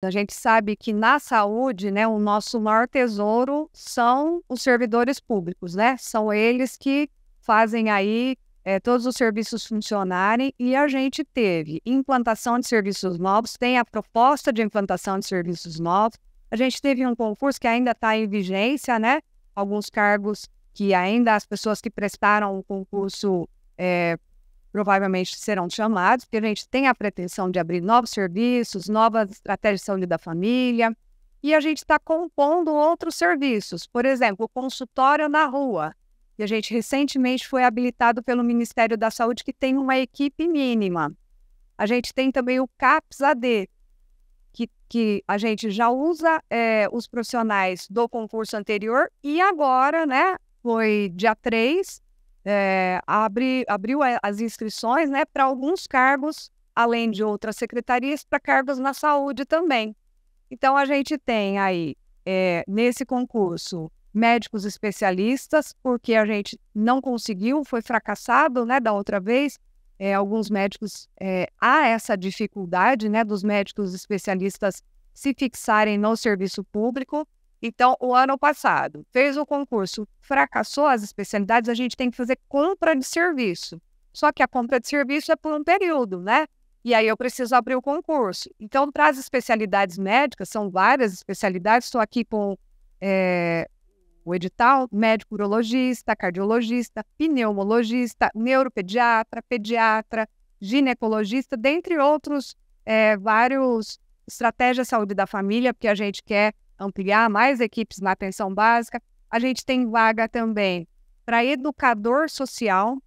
A gente sabe que na saúde, né, o nosso maior tesouro são os servidores públicos, né? São eles que fazem aí é, todos os serviços funcionarem e a gente teve implantação de serviços novos, tem a proposta de implantação de serviços novos. A gente teve um concurso que ainda está em vigência, né? Alguns cargos que ainda as pessoas que prestaram o concurso é, provavelmente serão chamados, porque a gente tem a pretensão de abrir novos serviços, novas estratégias de saúde da família, e a gente está compondo outros serviços, por exemplo, o consultório na rua. E a gente recentemente foi habilitado pelo Ministério da Saúde, que tem uma equipe mínima. A gente tem também o CAPS-AD, que, que, a gente já usa é, os profissionais do concurso anterior e agora, né? Foi dia 3, é, eh, abre, abriu eh, as inscrições né, para alguns cargos, além de outras secretarias, para cargos na saúde também. Então, a gente tem aí, é, nesse concurso, médicos especialistas, porque a gente não conseguiu, foi fracassado né, da outra vez. É, alguns médicos, é, há essa dificuldade né, dos médicos especialistas se fixarem no serviço público. Então, o ano passado, fez o concurso, fracassou as especialidades, a gente tem que fazer compra de serviço. Só que a compra de serviço é por um período, né? E aí eu preciso abrir o concurso. Então, para as especialidades médicas, são várias especialidades, estou aqui com é, o edital, médico urologista, cardiologista, pneumologista, neuropediatra, pediatra, ginecologista, dentre outros é, vários estratégias de saúde da família, porque a gente quer ampliar então, mais equipes na atenção básica. A gente tem vaga também para educador social,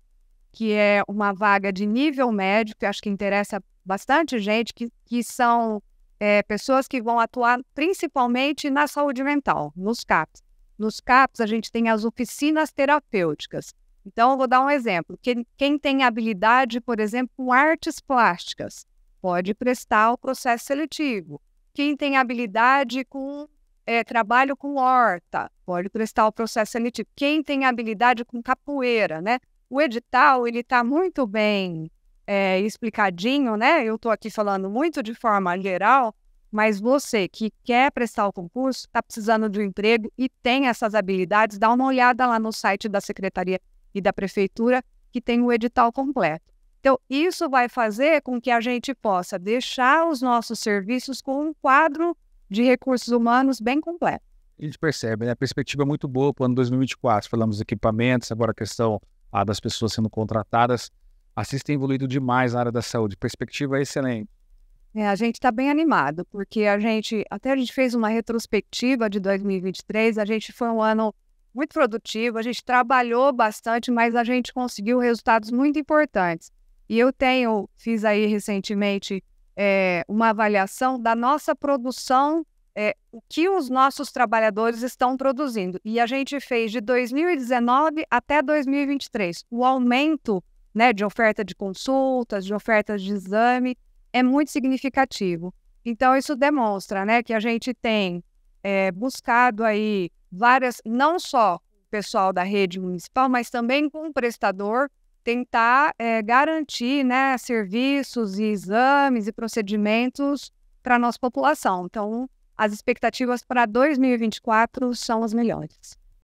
que é uma vaga de nível médio, que acho que interessa bastante gente, que, que são é, pessoas que vão atuar principalmente na saúde mental, nos CAPs. Nos CAPs, a gente tem as oficinas terapêuticas. Então, eu vou dar um exemplo. Quem, quem tem habilidade, por exemplo, com artes plásticas, pode prestar o processo seletivo. Quem tem habilidade com é, trabalho com horta, pode prestar o processo seletivo. Quem tem habilidade com capoeira, né? O edital, ele está muito bem é, explicadinho, né? Eu estou aqui falando muito de forma geral, mas você que quer prestar o concurso, está precisando de um emprego e tem essas habilidades, dá uma olhada lá no site da Secretaria e da Prefeitura, que tem o edital completo. Então, isso vai fazer com que a gente possa deixar os nossos serviços com um quadro de recursos humanos bem completo. A gente percebe, né? A perspectiva é muito boa para o ano 2024. Falamos de equipamentos, agora a questão a ah, das pessoas sendo contratadas. Assista tem evoluído demais na área da saúde. Perspectiva é excelente. É, a gente está bem animado, porque a gente, até a gente fez uma retrospectiva de 2023, a gente foi um ano muito produtivo, a gente trabalhou bastante, mas a gente conseguiu resultados muito importantes. E eu tenho, fiz aí recentemente é, uma avaliação da nossa produção, é, o que os nossos trabalhadores estão produzindo. E a gente fez de 2019 até 2023. O aumento né, de oferta de consultas, de ofertas de exame, é muito significativo. Então, isso demonstra né, que a gente tem é, buscado aí várias, não só o pessoal da rede municipal, mas também com o prestador, tentar é, garantir né, serviços e exames e procedimentos para a nossa população. Então, as expectativas para 2024 são as melhores.